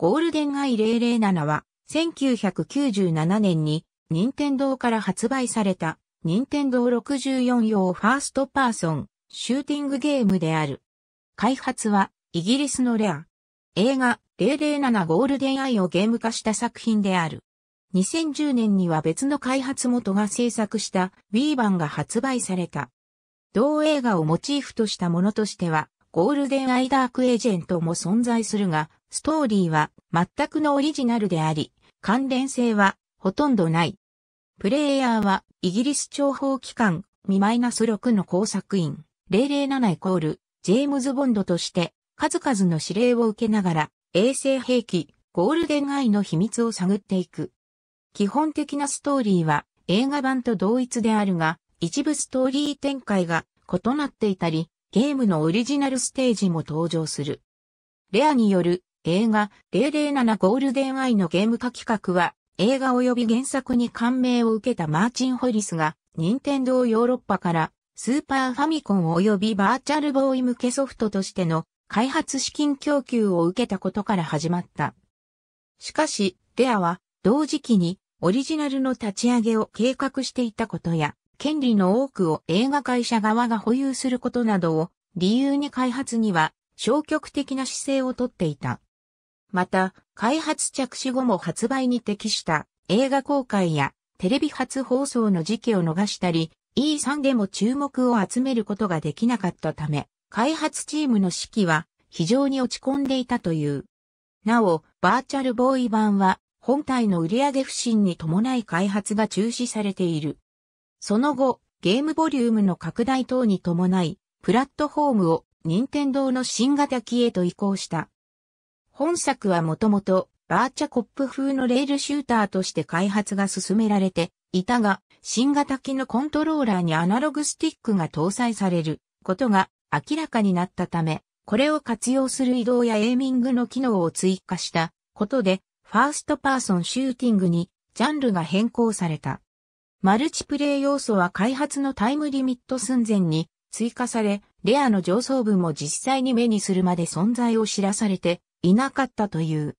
ゴールデンアイ007は、1997年に、任天堂から発売された、任天堂64用ファーストパーソン、シューティングゲームである。開発は、イギリスのレア。映画、007ゴールデンアイをゲーム化した作品である。2010年には別の開発元が制作した B 版が発売された。同映画をモチーフとしたものとしては、ゴールデンアイダークエージェントも存在するが、ストーリーは全くのオリジナルであり、関連性はほとんどない。プレイヤーはイギリス諜報機関マイナス6の工作員007イコールジェームズ・ボンドとして数々の指令を受けながら衛星兵器ゴールデンアイの秘密を探っていく。基本的なストーリーは映画版と同一であるが、一部ストーリー展開が異なっていたり、ゲームのオリジナルステージも登場する。レアによる映画007ゴールデンアイのゲーム化企画は映画及び原作に感銘を受けたマーチン・ホリスが任天堂ヨーロッパからスーパーファミコン及びバーチャルボーイ向けソフトとしての開発資金供給を受けたことから始まった。しかし、レアは同時期にオリジナルの立ち上げを計画していたことや、権利の多くを映画会社側が保有することなどを理由に開発には消極的な姿勢をとっていた。また、開発着手後も発売に適した映画公開やテレビ初放送の時期を逃したり、E3 でも注目を集めることができなかったため、開発チームの士気は非常に落ち込んでいたという。なお、バーチャルボーイ版は本体の売上不振に伴い開発が中止されている。その後、ゲームボリュームの拡大等に伴い、プラットフォームを任天堂の新型機へと移行した。本作はもともとバーチャコップ風のレールシューターとして開発が進められていたが、新型機のコントローラーにアナログスティックが搭載されることが明らかになったため、これを活用する移動やエイミングの機能を追加したことで、ファーストパーソンシューティングにジャンルが変更された。マルチプレイ要素は開発のタイムリミット寸前に追加され、レアの上層部も実際に目にするまで存在を知らされていなかったという。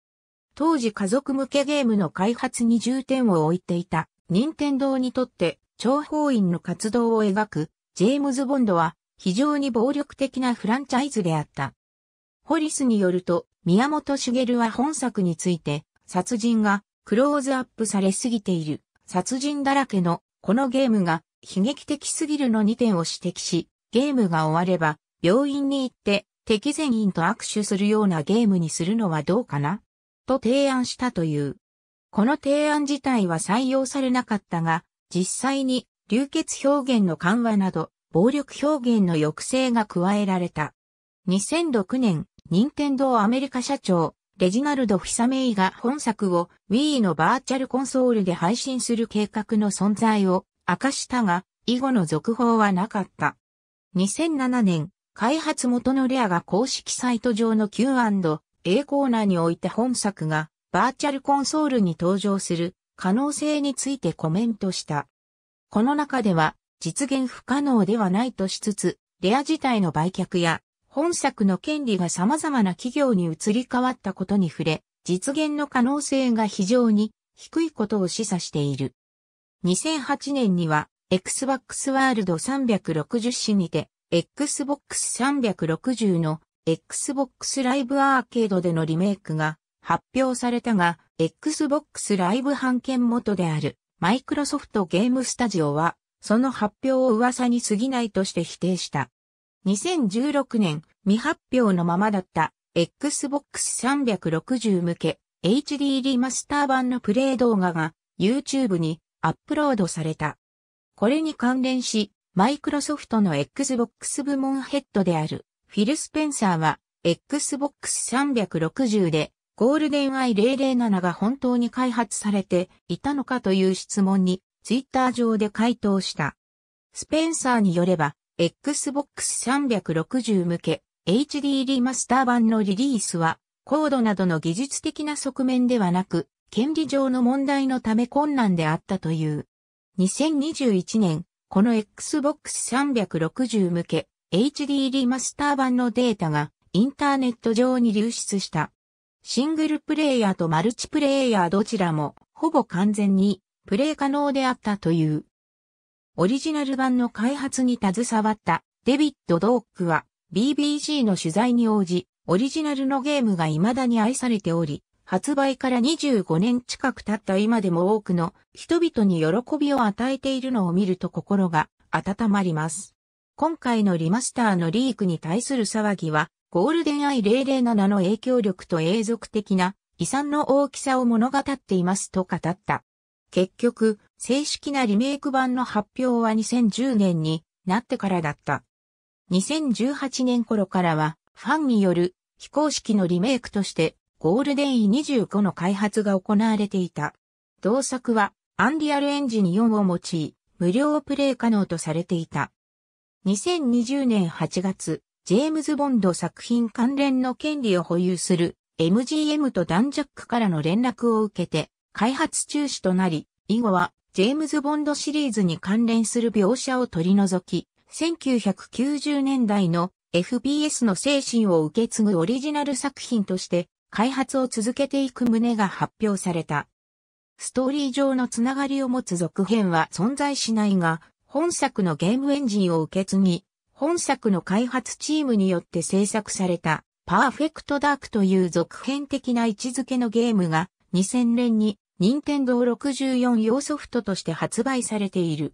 当時家族向けゲームの開発に重点を置いていた、任天堂にとって、諜報員の活動を描く、ジェームズ・ボンドは、非常に暴力的なフランチャイズであった。ホリスによると、宮本茂は本作について、殺人がクローズアップされすぎている、殺人だらけの、このゲームが悲劇的すぎるの2点を指摘し、ゲームが終われば、病院に行って敵全員と握手するようなゲームにするのはどうかなと提案したという。この提案自体は採用されなかったが、実際に流血表現の緩和など、暴力表現の抑制が加えられた。2006年、任天堂アメリカ社長、レジナルド・フィサメイが本作を Wii のバーチャルコンソールで配信する計画の存在を明かしたが、以後の続報はなかった。2007年、開発元のレアが公式サイト上の Q&A コーナーにおいて本作がバーチャルコンソールに登場する可能性についてコメントした。この中では実現不可能ではないとしつつ、レア自体の売却や本作の権利が様々な企業に移り変わったことに触れ、実現の可能性が非常に低いことを示唆している。2008年には Xbox World 360誌にて Xbox 360の Xbox Live アーケードでのリメイクが発表されたが、Xbox Live 版権元であるマイクロソフトゲームスタジオは、その発表を噂に過ぎないとして否定した。2016年、未発表のままだった Xbox 360向け HD リマスター版のプレイ動画が YouTube にアップロードされた。これに関連し、マイクロソフトの Xbox 部門ヘッドであるフィル・スペンサーは Xbox 360でゴールデンアイ0 0 7が本当に開発されていたのかという質問にツイッター上で回答した。スペンサーによれば Xbox 360向け HD リマスター版のリリースはコードなどの技術的な側面ではなく、権利上の問題のため困難であったという。2021年この Xbox 360向け HD リマスター版のデータがインターネット上に流出した。シングルプレイヤーとマルチプレイヤーどちらもほぼ完全にプレイ可能であったという。オリジナル版の開発に携わったデビッド・ドークは BBC の取材に応じ、オリジナルのゲームが未だに愛されており、発売から25年近く経った今でも多くの人々に喜びを与えているのを見ると心が温まります。今回のリマスターのリークに対する騒ぎは、ゴールデンアイ0 0 7の影響力と永続的な遺産の大きさを物語っていますと語った。結局、正式なリメイク版の発表は2010年になってからだった。2018年頃からは、ファンによる非公式のリメイクとしてゴールデン E25 の開発が行われていた。同作は、アンリアルエンジン4を用い、無料プレイ可能とされていた。2020年8月、ジェームズ・ボンド作品関連の権利を保有する MGM とダンジャックからの連絡を受けて、開発中止となり、以後はジェームズ・ボンドシリーズに関連する描写を取り除き、1990年代の FBS の精神を受け継ぐオリジナル作品として開発を続けていく旨が発表された。ストーリー上のつながりを持つ続編は存在しないが、本作のゲームエンジンを受け継ぎ、本作の開発チームによって制作された、パーフェクトダークという続編的な位置づけのゲームが、2000年に、任天堂64用ソフトとして発売されている。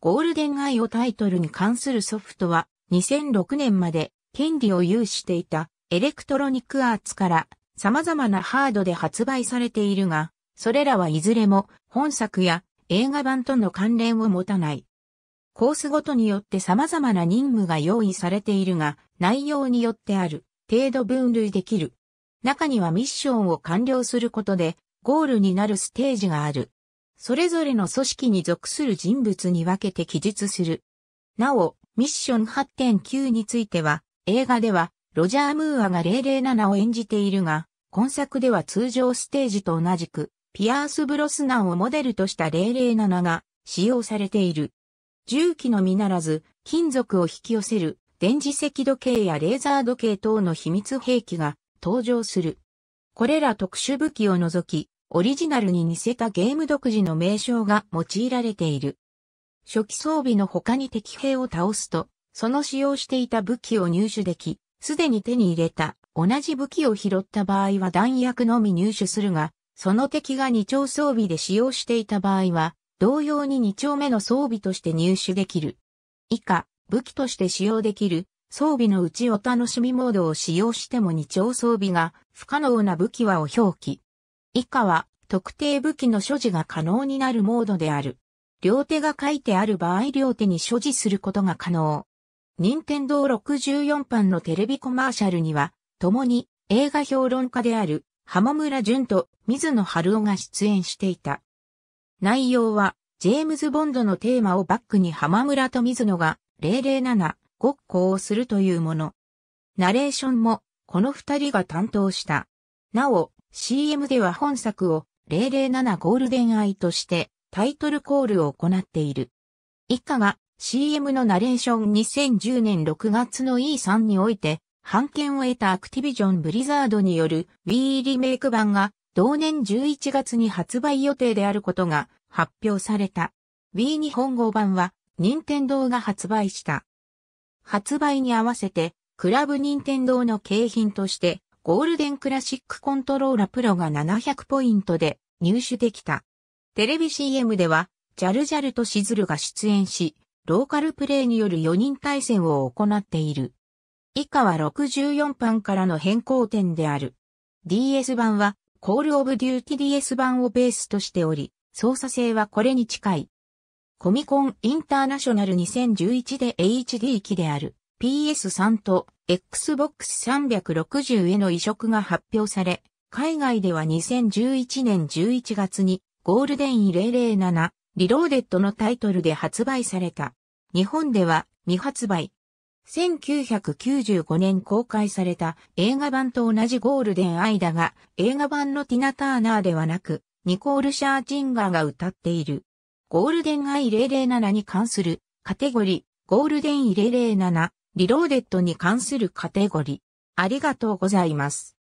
ゴールデンアイオタイトルに関するソフトは、2006年まで権利を有していたエレクトロニックアーツから様々なハードで発売されているが、それらはいずれも本作や映画版との関連を持たない。コースごとによって様々な任務が用意されているが、内容によってある程度分類できる。中にはミッションを完了することでゴールになるステージがある。それぞれの組織に属する人物に分けて記述する。なお、ミッション8.9については、映画ではロジャー・ムーアが007を演じているが、今作では通常ステージと同じく、ピアース・ブロスナンをモデルとした007が使用されている。重機のみならず、金属を引き寄せる電磁石時計やレーザー時計等の秘密兵器が登場する。これら特殊武器を除き、オリジナルに似せたゲーム独自の名称が用いられている。初期装備の他に敵兵を倒すと、その使用していた武器を入手でき、すでに手に入れた同じ武器を拾った場合は弾薬のみ入手するが、その敵が二丁装備で使用していた場合は、同様に二丁目の装備として入手できる。以下、武器として使用できる装備のうちお楽しみモードを使用しても二丁装備が不可能な武器はを表記。以下は特定武器の所持が可能になるモードである。両手が書いてある場合両手に所持することが可能。任天堂64版のテレビコマーシャルには、共に映画評論家である浜村淳と水野春夫が出演していた。内容は、ジェームズ・ボンドのテーマをバックに浜村と水野が007ごっこをするというもの。ナレーションもこの二人が担当した。なお、CM では本作を007ゴールデンアイとしてタイトルコールを行っている。以下が CM のナレーション2010年6月の E3 において、版権を得たアクティビジョンブリザードによる Wii リメイク版が同年11月に発売予定であることが発表された。Wii 日本語版は任天堂が発売した。発売に合わせて、クラブ任天堂の景品として、ゴールデンクラシックコントローラプロが700ポイントで入手できた。テレビ CM では、ジャルジャルとシズルが出演し、ローカルプレイによる4人対戦を行っている。以下は64版からの変更点である。DS 版は、コールオブデューティ DS 版をベースとしており、操作性はこれに近い。コミコンインターナショナル2011で HD 機である PS3 と Xbox 360への移植が発表され、海外では2011年11月にゴールデンイ007リローデッドのタイトルで発売された。日本では未発売。1995年公開された映画版と同じゴールデンアイだが、映画版のティナ・ターナーではなく、ニコール・シャーチンガーが歌っている。ゴールデンアイ007に関するカテゴリー、ゴールデンイ007、リローデッドに関するカテゴリー。ありがとうございます。